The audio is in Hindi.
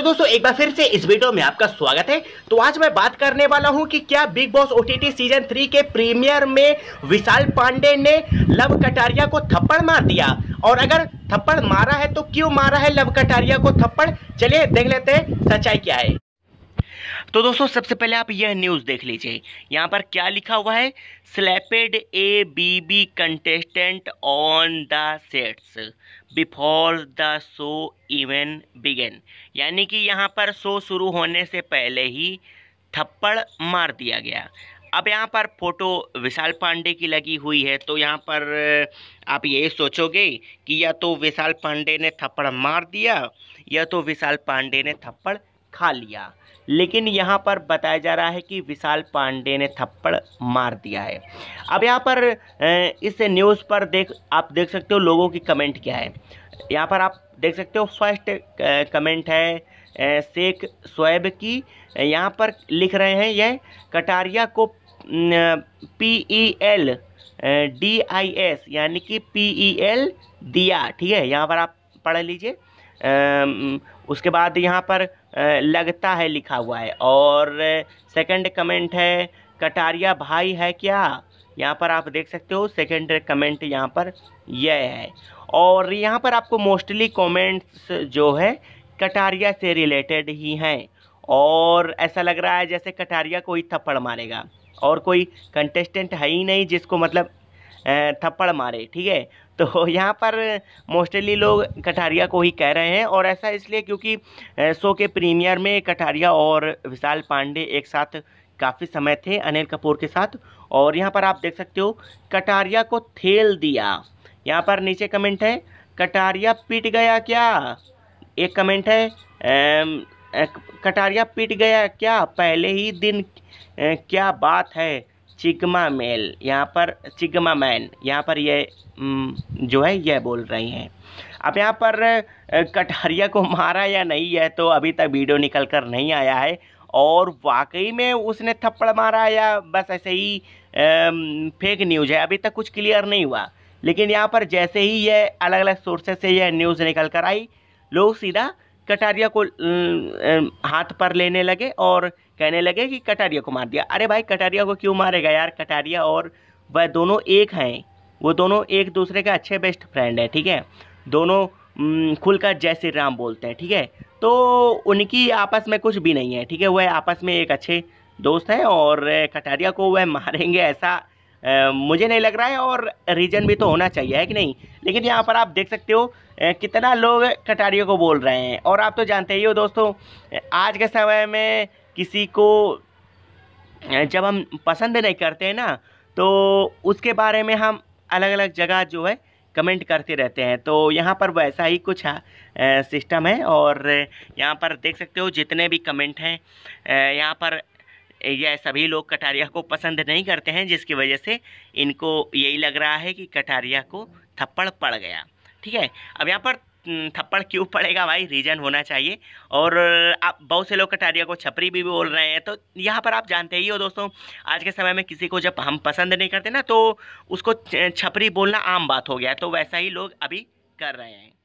तो दोस्तों एक बार फिर से इस वीडियो में आपका स्वागत है तो आज मैं बात करने वाला हूं कि क्या Bigg Boss OTT season three के प्रीमियर में विशाल पांडे ने लव कटारिया को थप्पड़ मार दिया और अगर थप्पड़ मारा है तो क्यों मारा है लव कटारिया को थप्पड़ चलिए देख लेते हैं सच्चाई क्या है तो दोस्तों सबसे पहले आप यह न्यूज़ देख लीजिए यहाँ पर क्या लिखा हुआ है slapped A B B contestant on the sets before the show even began यानी कि यहाँ पर शो शुरू होने से पहले ही थप्पड़ मार दिया गया अब यहाँ पर फ़ोटो विशाल पांडे की लगी हुई है तो यहाँ पर आप ये सोचोगे कि या तो विशाल पांडे ने थप्पड़ मार दिया या तो विशाल पांडे ने थप्पड़ खा लिया लेकिन यहाँ पर बताया जा रहा है कि विशाल पांडे ने थप्पड़ मार दिया है अब यहाँ पर इस न्यूज़ पर देख आप देख सकते हो लोगों की कमेंट क्या है यहाँ पर आप देख सकते हो फर्स्ट कमेंट है शेख शोएब की यहाँ पर लिख रहे हैं यह कटारिया को P E L D I S यानी कि पी ई एल दिया ठीक है यहाँ पर आप पढ़ लीजिए उसके बाद यहाँ पर लगता है लिखा हुआ है और सेकंड कमेंट है कटारिया भाई है क्या यहाँ पर आप देख सकते हो सेकंड कमेंट यहाँ पर यह है और यहाँ पर आपको मोस्टली कमेंट्स जो है कटारिया से रिलेटेड ही हैं और ऐसा लग रहा है जैसे कटारिया कोई थप्पड़ मारेगा और कोई कंटेस्टेंट है ही नहीं जिसको मतलब थप्पड़ मारे ठीक है तो यहाँ पर मोस्टली लोग कटारिया को ही कह रहे हैं और ऐसा इसलिए क्योंकि शो के प्रीमियर में कटारिया और विशाल पांडे एक साथ काफ़ी समय थे अनिल कपूर के साथ और यहाँ पर आप देख सकते हो कटारिया को थेल दिया यहाँ पर नीचे कमेंट है कटारिया पिट गया क्या एक कमेंट है कटारिया पिट गया क्या पहले ही दिन क्या बात है चिगमा मेल यहाँ पर चिगमा मैन यहाँ पर ये जो है यह बोल रहे हैं अब यहाँ पर कटहरिया को मारा या नहीं है तो अभी तक वीडियो निकल कर नहीं आया है और वाकई में उसने थप्पड़ मारा या बस ऐसे ही फेक न्यूज़ है अभी तक कुछ क्लियर नहीं हुआ लेकिन यहाँ पर जैसे ही यह अलग अलग सोर्सेज से यह न्यूज़ निकल कर आई लोग सीधा कटारिया को हाथ पर लेने लगे और कहने लगे कि कटारिया को मार दिया अरे भाई कटारिया को क्यों मारेगा यार कटारिया और वह दोनों एक हैं वो दोनों एक दूसरे के अच्छे बेस्ट फ्रेंड है ठीक है दोनों खुलकर जय श्री राम बोलते हैं ठीक है तो उनकी आपस में कुछ भी नहीं है ठीक है वह आपस में एक अच्छे दोस्त हैं और कटारिया को वह मारेंगे ऐसा मुझे नहीं लग रहा है और रीजन भी तो होना चाहिए है कि नहीं लेकिन यहाँ पर आप देख सकते हो कितना लोग कटारियों को बोल रहे हैं और आप तो जानते ही हो दोस्तों आज के समय में किसी को जब हम पसंद नहीं करते हैं ना तो उसके बारे में हम अलग अलग जगह जो है कमेंट करते रहते हैं तो यहाँ पर वैसा ही कुछ सिस्टम है और यहाँ पर देख सकते हो जितने भी कमेंट हैं यहाँ पर यह सभी लोग कटारिया को पसंद नहीं करते हैं जिसकी वजह से इनको यही लग रहा है कि कटारिया को थप्पड़ पड़ गया ठीक है अब यहाँ पर हम्म, थप्पड़ क्यों पड़ेगा भाई रीजन होना चाहिए और आप बहुत से लोग कटारिया को छपरी भी बोल रहे हैं तो यहाँ पर आप जानते ही हो दोस्तों आज के समय में किसी को जब हम पसंद नहीं करते ना तो उसको छपरी बोलना आम बात हो गया तो वैसा ही लोग अभी कर रहे हैं